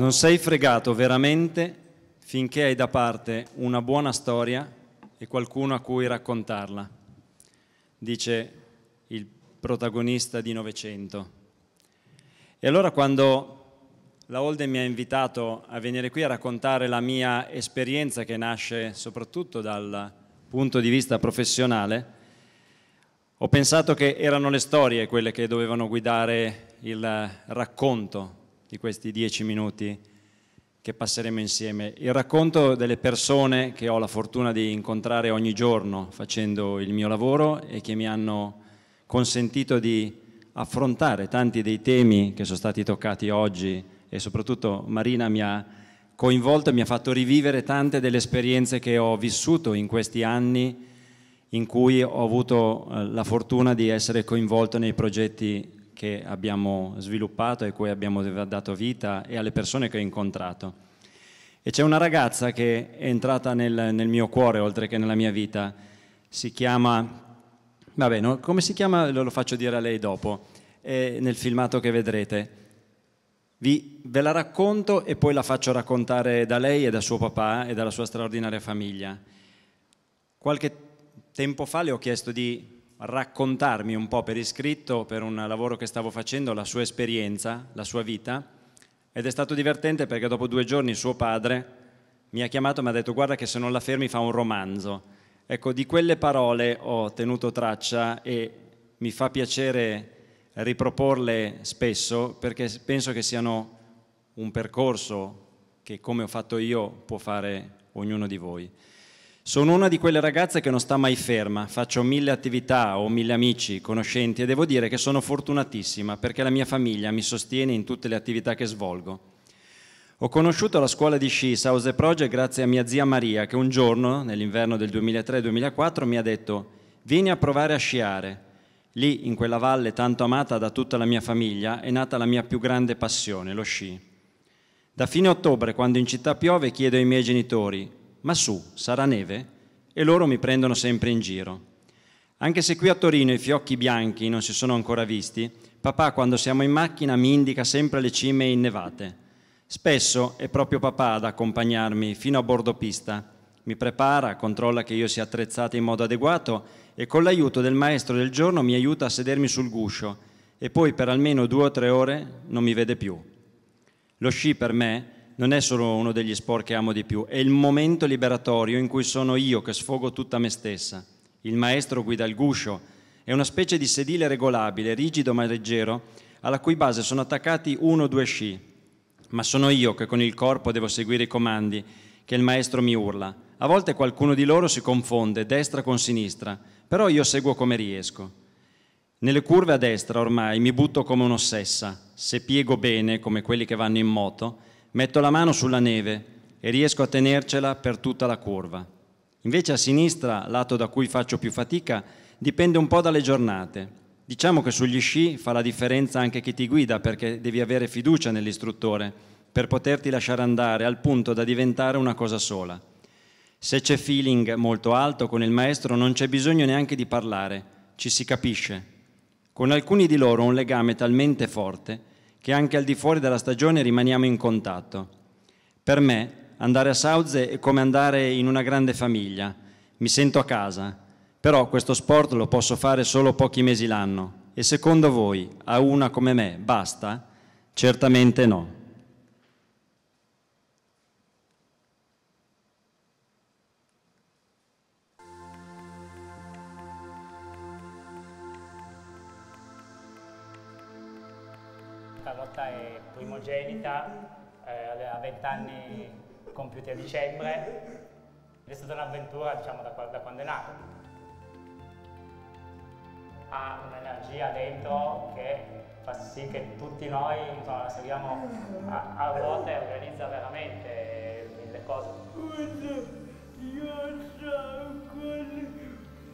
Non sei fregato veramente finché hai da parte una buona storia e qualcuno a cui raccontarla, dice il protagonista di Novecento. E allora quando la Holden mi ha invitato a venire qui a raccontare la mia esperienza che nasce soprattutto dal punto di vista professionale, ho pensato che erano le storie quelle che dovevano guidare il racconto di questi dieci minuti che passeremo insieme. Il racconto delle persone che ho la fortuna di incontrare ogni giorno facendo il mio lavoro e che mi hanno consentito di affrontare tanti dei temi che sono stati toccati oggi e soprattutto Marina mi ha coinvolto e mi ha fatto rivivere tante delle esperienze che ho vissuto in questi anni in cui ho avuto eh, la fortuna di essere coinvolto nei progetti che abbiamo sviluppato e cui abbiamo dato vita e alle persone che ho incontrato. E c'è una ragazza che è entrata nel, nel, mio cuore oltre che nella mia vita, si chiama, vabbè, no, come si chiama lo, lo, faccio dire a lei dopo, è nel filmato che vedrete. Vi, ve la racconto e poi la faccio raccontare da lei e da suo papà e dalla sua straordinaria famiglia. Qualche tempo fa le ho chiesto di raccontarmi un po' per iscritto, per un lavoro che stavo facendo, la sua esperienza, la sua vita. Ed è stato divertente perché dopo due giorni suo padre mi ha chiamato e mi ha detto guarda che se non la fermi fa un romanzo. Ecco, di quelle parole ho tenuto traccia e mi fa piacere riproporle spesso perché penso che siano un percorso che come ho fatto io può fare ognuno di voi. Sono una di quelle ragazze che non sta mai ferma, faccio mille attività, ho mille amici, conoscenti e devo dire che sono fortunatissima perché la mia famiglia mi sostiene in tutte le attività che svolgo. Ho conosciuto la scuola di sci Sauze Project grazie a mia zia Maria che un giorno, nell'inverno del 2003-2004, mi ha detto «Vieni a provare a sciare». Lì, in quella valle tanto amata da tutta la mia famiglia, è nata la mia più grande passione, lo sci. Da fine ottobre, quando in città piove, chiedo ai miei genitori ma su, sarà neve? E loro mi prendono sempre in giro. Anche se qui a Torino i fiocchi bianchi non si sono ancora visti, papà quando siamo in macchina mi indica sempre le cime innevate. Spesso è proprio papà ad accompagnarmi fino a bordo pista. Mi prepara, controlla che io sia attrezzato in modo adeguato e con l'aiuto del maestro del giorno mi aiuta a sedermi sul guscio e poi per almeno due o tre ore non mi vede più. Lo sci per me non è solo uno degli sport che amo di più, è il momento liberatorio in cui sono io che sfogo tutta me stessa. Il maestro guida il guscio, è una specie di sedile regolabile, rigido ma leggero, alla cui base sono attaccati uno o due sci. Ma sono io che con il corpo devo seguire i comandi, che il maestro mi urla. A volte qualcuno di loro si confonde, destra con sinistra, però io seguo come riesco. Nelle curve a destra ormai mi butto come un'ossessa, se piego bene, come quelli che vanno in moto, Metto la mano sulla neve e riesco a tenercela per tutta la curva. Invece a sinistra, lato da cui faccio più fatica, dipende un po' dalle giornate. Diciamo che sugli sci fa la differenza anche chi ti guida perché devi avere fiducia nell'istruttore per poterti lasciare andare al punto da diventare una cosa sola. Se c'è feeling molto alto con il maestro non c'è bisogno neanche di parlare, ci si capisce. Con alcuni di loro ho un legame talmente forte che anche al di fuori della stagione rimaniamo in contatto. Per me andare a Sauze è come andare in una grande famiglia, mi sento a casa, però questo sport lo posso fare solo pochi mesi l'anno e secondo voi a una come me basta? Certamente no. primogenita, eh, a 20 anni compiuti a dicembre, ed è stata un'avventura diciamo, da, da quando è nato. Ha un'energia dentro che fa sì che tutti noi insomma, la seguiamo a, a ruota e organizza veramente mille cose. Io sono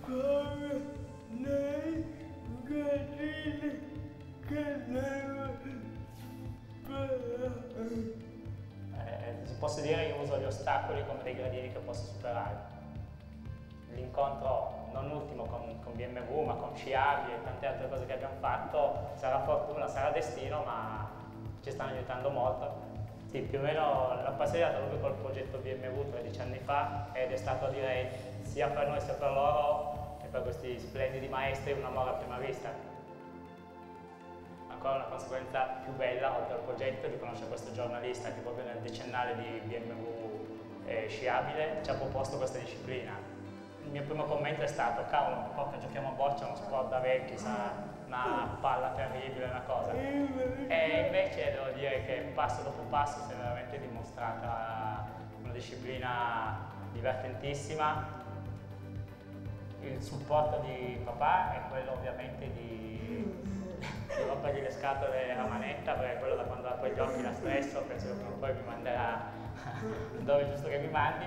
come lei, che posso dire che uso gli ostacoli come dei gradini che posso superare. L'incontro, non ultimo con, con BMW, ma con Sciavi e tante altre cose che abbiamo fatto, sarà fortuna, sarà destino, ma ci stanno aiutando molto. Sì, più o meno l'ho passeggiata proprio col progetto BMW 13 anni fa ed è stato direi sia per noi sia per loro e per questi splendidi maestri un amore a prima vista ancora una conseguenza più bella oltre al progetto di conoscere questo giornalista che proprio nel decennale di BMW eh, sciabile ci ha proposto questa disciplina. Il mio primo commento è stato cavolo, che giochiamo a boccia, uno sport da vecchi, sa, una palla terribile, una cosa. E invece devo dire che passo dopo passo si è veramente dimostrata una disciplina divertentissima il supporto di papà è quello ovviamente di, di rompergli le scatole e la manetta, perché quello da quando ha gli giochi la stresso, penso che poi mi manderà dove è giusto che mi mandi.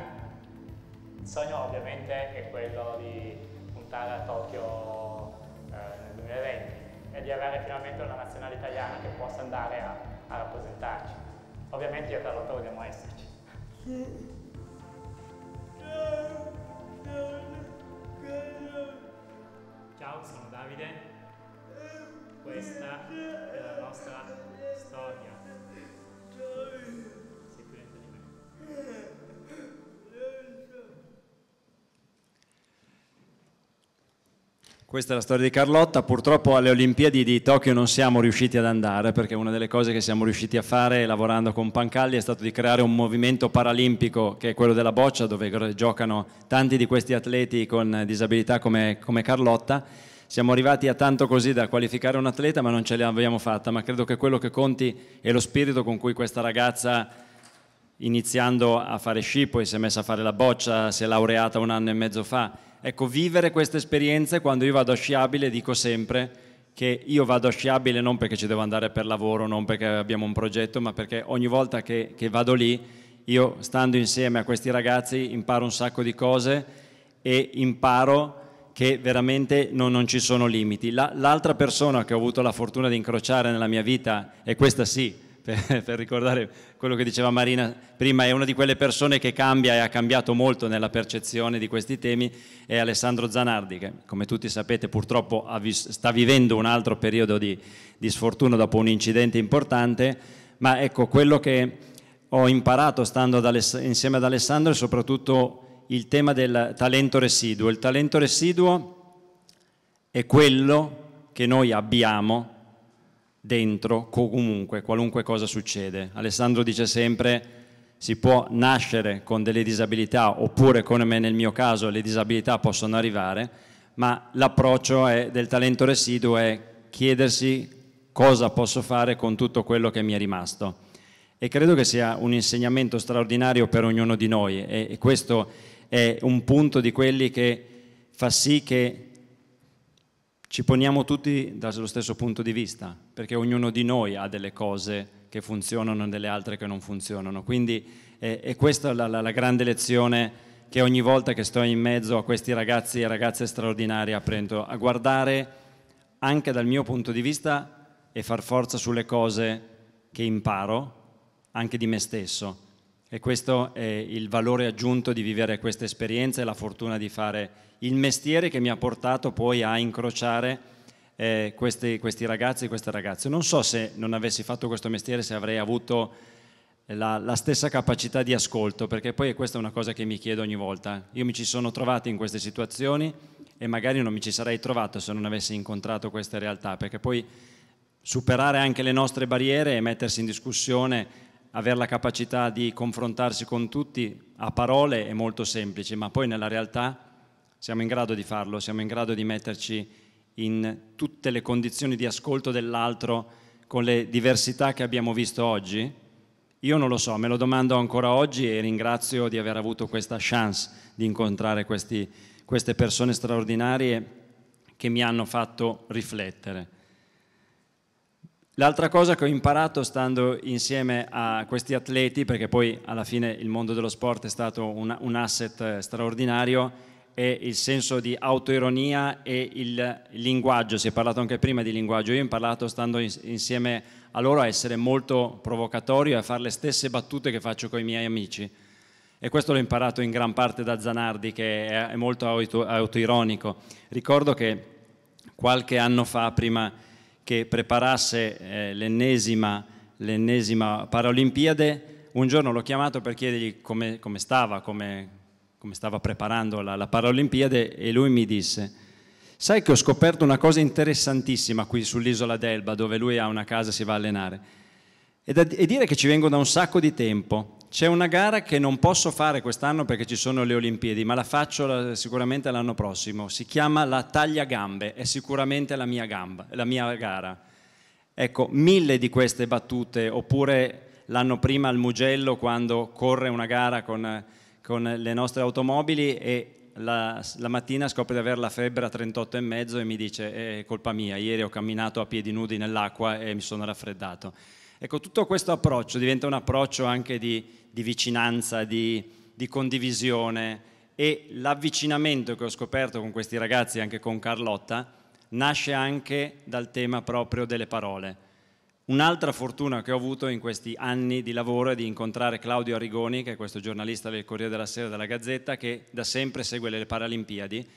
Il sogno ovviamente è quello di puntare a Tokyo eh, nel 2020 e di avere finalmente una nazionale italiana che possa andare a, a rappresentarci. Ovviamente io e Carlotta vogliamo esserci. Ciao, sono Davide. Questa è la nostra storia. Sei più lento di me. Questa è la storia di Carlotta, purtroppo alle Olimpiadi di Tokyo non siamo riusciti ad andare perché una delle cose che siamo riusciti a fare lavorando con Pancalli è stato di creare un movimento paralimpico che è quello della boccia dove giocano tanti di questi atleti con disabilità come, come Carlotta. Siamo arrivati a tanto così da qualificare un atleta ma non ce l'abbiamo fatta, ma credo che quello che conti è lo spirito con cui questa ragazza iniziando a fare sci, poi si è messa a fare la boccia, si è laureata un anno e mezzo fa. Ecco, vivere queste esperienze, quando io vado a sciabile dico sempre che io vado a sciabile non perché ci devo andare per lavoro, non perché abbiamo un progetto, ma perché ogni volta che, che vado lì, io stando insieme a questi ragazzi imparo un sacco di cose e imparo che veramente non, non ci sono limiti. La, l'altra persona che ho avuto la fortuna di incrociare nella mia vita, è questa sì, per, per ricordare quello che diceva Marina prima, è una di quelle persone che cambia e ha cambiato molto nella percezione di questi temi, è Alessandro Zanardi, che come tutti sapete purtroppo sta vivendo un altro periodo di, di sfortuna dopo un incidente importante, ma ecco quello che ho imparato stando ad insieme ad Alessandro è soprattutto il tema del talento residuo. Il talento residuo è quello che noi abbiamo dentro comunque, qualunque cosa succede. Alessandro dice sempre si può nascere con delle disabilità oppure come nel mio caso le disabilità possono arrivare, ma l'approccio del talento residuo è chiedersi cosa posso fare con tutto quello che mi è rimasto. E credo che sia un insegnamento straordinario per ognuno di noi e, e questo è un punto di quelli che fa sì che ci poniamo tutti dallo stesso punto di vista, perché ognuno di noi ha delle cose che funzionano e delle altre che non funzionano. Quindi è, è questa la, la, la grande lezione che ogni volta che sto in mezzo a questi ragazzi e ragazze straordinari apprendo a guardare anche dal mio punto di vista e far forza sulle cose che imparo anche di me stesso e questo è il valore aggiunto di vivere questa esperienza e la fortuna di fare il mestiere che mi ha portato poi a incrociare eh, questi, questi, ragazzi e queste ragazze. Non so se non avessi fatto questo mestiere se avrei avuto la, la stessa capacità di ascolto, perché poi questa è una cosa che mi chiedo ogni volta. Io mi ci sono trovato in queste situazioni e magari non mi ci sarei trovato se non avessi incontrato queste realtà, perché poi superare anche le nostre barriere e mettersi in discussione avere la capacità di confrontarsi con tutti a parole è molto semplice, ma poi nella realtà siamo in grado di farlo, siamo in grado di metterci in tutte le condizioni di ascolto dell'altro con le diversità che abbiamo visto oggi? Io non lo so, me lo domando ancora oggi e ringrazio di aver avuto questa chance di incontrare questi, queste persone straordinarie che mi hanno fatto riflettere. L'altra cosa che ho imparato stando insieme a questi atleti, perché poi alla fine il mondo dello sport è stato un, un asset eh, straordinario, è il senso di autoironia e il linguaggio. Si è parlato anche prima di linguaggio. Io ho imparato stando in, insieme a loro a essere molto provocatorio e a fare le stesse battute che faccio con i miei amici. E questo l'ho imparato in gran parte da Zanardi, che è, è molto auto, autoironico. Ricordo che qualche anno fa, prima che preparasse eh, l'ennesima, l'ennesima, Paralimpiade, un giorno l'ho chiamato per chiedergli come, come stava, come, come, stava preparando la, la Paralimpiade e lui mi disse, sai che ho scoperto una cosa interessantissima qui sull'isola d'Elba dove lui ha una casa e si va a allenare, e, da, e dire che ci vengo da un sacco di tempo c'è una gara che non posso fare quest'anno perché ci sono le Olimpiadi, ma la faccio sicuramente l'anno prossimo. Si chiama la taglia gambe, è sicuramente la mia, gamba, la mia gara. Ecco, mille di queste battute, oppure l'anno prima al Mugello quando corre una gara con, con le nostre automobili e la, la, mattina scopre di avere la febbre a 38,5 e mi dice eh, è colpa mia, ieri ho camminato a piedi nudi nell'acqua e mi sono raffreddato. Ecco, tutto questo approccio diventa un approccio anche di, di vicinanza, di, di condivisione e l'avvicinamento che ho scoperto con questi ragazzi, anche con Carlotta, nasce anche dal tema proprio delle parole. Un'altra fortuna che ho avuto in questi anni di lavoro è di incontrare Claudio Arrigoni, che è questo giornalista del Corriere della Sera della Gazzetta, che da sempre segue le Paralimpiadi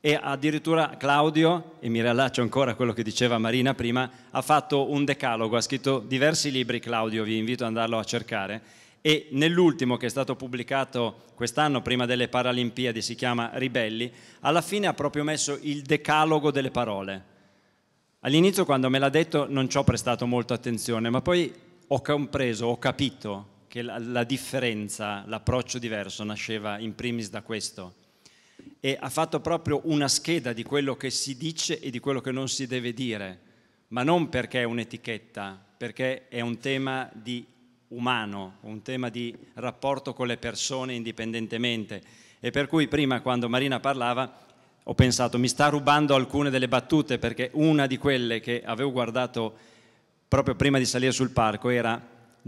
e addirittura Claudio, e mi riallaccio ancora a quello che diceva Marina prima, ha fatto un decalogo, ha scritto diversi libri, Claudio, vi invito ad andarlo a cercare, e nell'ultimo che è stato pubblicato quest'anno, prima delle Paralimpiadi, si chiama Ribelli, alla fine ha proprio messo il decalogo delle parole. All'inizio quando me l'ha detto non ci ho prestato molta attenzione, ma poi ho compreso, ho capito che la, la differenza, l'approccio diverso nasceva in primis da questo e ha fatto proprio una scheda di quello che si dice e di quello che non si deve dire, ma non perché è un'etichetta, perché è un tema di umano, un tema di rapporto con le persone indipendentemente. E per cui prima quando Marina parlava ho pensato mi sta rubando alcune delle battute perché una di quelle che avevo guardato proprio prima di salire sul parco era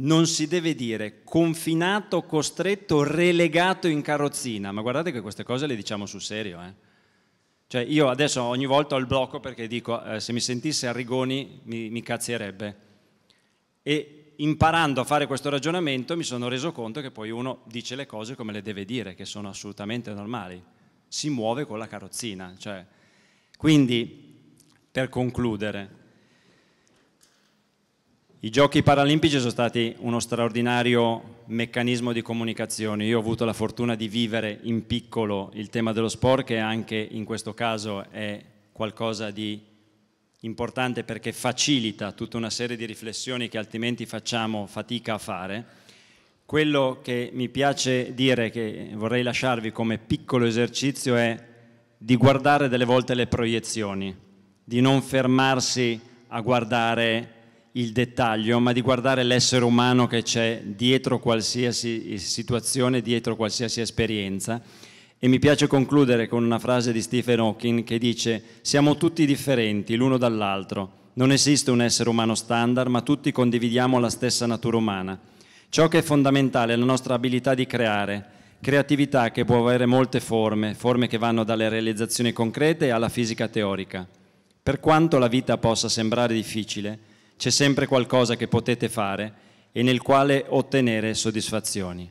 non si deve dire confinato, costretto, relegato in carrozzina, ma guardate che queste cose le diciamo sul serio. Eh? Cioè io adesso ogni volta ho il blocco perché dico eh, se mi sentisse Arrigoni mi, mi cazzerebbe. E imparando a fare questo ragionamento mi sono reso conto che poi uno dice le cose come le deve dire, che sono assolutamente normali. Si muove con la carrozzina. Cioè. Quindi, per concludere, i giochi paralimpici sono stati uno straordinario meccanismo di comunicazione. Io ho avuto la fortuna di vivere in piccolo il tema dello sport, che anche in questo caso è qualcosa di importante perché facilita tutta una serie di riflessioni che altrimenti facciamo fatica a fare. Quello che mi piace dire, che vorrei lasciarvi come piccolo esercizio, è di guardare delle volte le proiezioni, di non fermarsi a guardare il dettaglio, ma di guardare l'essere umano che c'è dietro qualsiasi situazione, dietro qualsiasi esperienza. E mi piace concludere con una frase di Stephen Hawking che dice siamo tutti differenti l'uno dall'altro, non esiste un essere umano standard, ma tutti condividiamo la stessa natura umana. Ciò che è fondamentale è la nostra abilità di creare, creatività che può avere molte forme, forme che vanno dalle realizzazioni concrete alla fisica teorica. Per quanto la vita possa sembrare difficile, c'è sempre qualcosa che potete fare e nel quale ottenere soddisfazioni.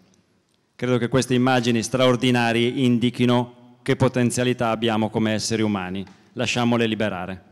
Credo che queste immagini straordinarie indichino che potenzialità abbiamo come esseri umani. Lasciamole liberare.